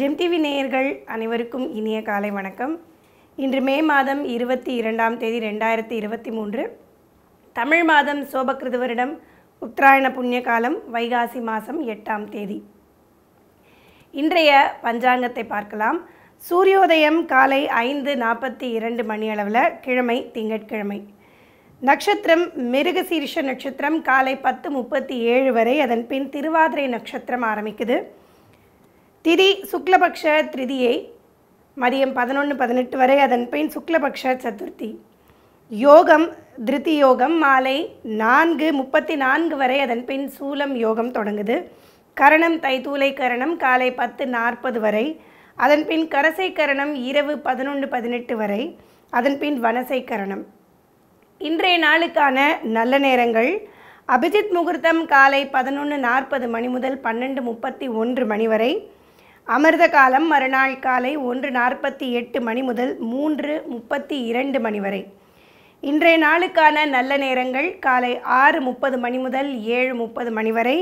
TV நேயர்கள் அனைவருக்கும் இனிய காலை வணக்கம் இன்று மே மாதம் இருபத்தி இரண்டாம் தேதி ரெண்டாயிரத்தி இருபத்தி மூன்று தமிழ் மாதம் சோபக்கிருது வருடம் உத்தராயண புண்ணிய காலம் வைகாசி மாதம் எட்டாம் தேதி இன்றைய பஞ்சாங்கத்தை பார்க்கலாம் சூரியோதயம் காலை ஐந்து நாற்பத்தி இரண்டு மணி அளவில் கிழமை திங்கட்கிழமை நட்சத்திரம் மிருகசீரிஷ நட்சத்திரம் காலை பத்து முப்பத்தி ஏழு வரை அதன் பின் திருவாதிரை நட்சத்திரம் ஆரம்பிக்குது திதி சுக்லபக்ஷ திருதியை மதியம் பதினொன்று பதினெட்டு வரை அதன் பின் சுக்லபக்ஷ சதுர்த்தி யோகம் திருத்தி யோகம் மாலை நான்கு முப்பத்தி நான்கு வரை அதன் பின் சூலம் யோகம் தொடங்குது கரணம் தைத்தூலை கரணம் காலை பத்து நாற்பது வரை அதன் பின் கரசை கரணம் இரவு பதினொன்று பதினெட்டு வரை அதன் பின் வனசை கரணம் இன்றைய நாளுக்கான நல்ல நேரங்கள் அபிஜித் முகூர்த்தம் காலை பதினொன்று நாற்பது மணி முதல் பன்னெண்டு முப்பத்தி ஒன்று மணி வரை அமிர்த காலம் மறுநாள் காலை ஒன்று நாற்பத்தி எட்டு மணி முதல் மூன்று முப்பத்தி இரண்டு மணி வரை இன்றைய நாளுக்கான நல்ல நேரங்கள் காலை ஆறு முப்பது மணி முதல் ஏழு முப்பது மணி வரை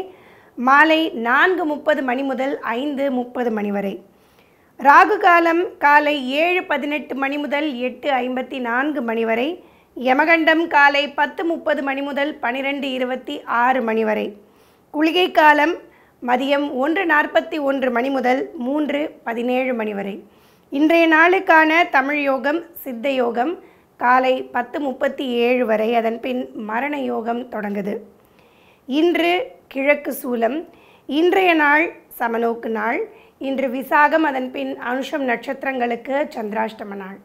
மாலை நான்கு முப்பது மணி முதல் ஐந்து முப்பது மணி வரை ராகு காலம் காலை ஏழு பதினெட்டு மணி முதல் எட்டு ஐம்பத்தி நான்கு மணி வரை யமகண்டம் காலை பத்து முப்பது மணி முதல் பனிரெண்டு இருபத்தி ஆறு மணி வரை குளிகை காலம் மதியம் ஒன்று நாற்பத்தி ஒன்று மணி முதல் மூன்று பதினேழு மணி வரை இன்றைய நாளுக்கான தமிழ் யோகம் சித்த யோகம் காலை பத்து முப்பத்தி ஏழு வரை அதன் பின் மரண யோகம் தொடங்குது இன்று கிழக்கு சூலம் இன்றைய நாள் சமநோக்கு நாள் இன்று விசாகம் அதன் பின் அனுஷம் நட்சத்திரங்களுக்கு சந்திராஷ்டம நாள்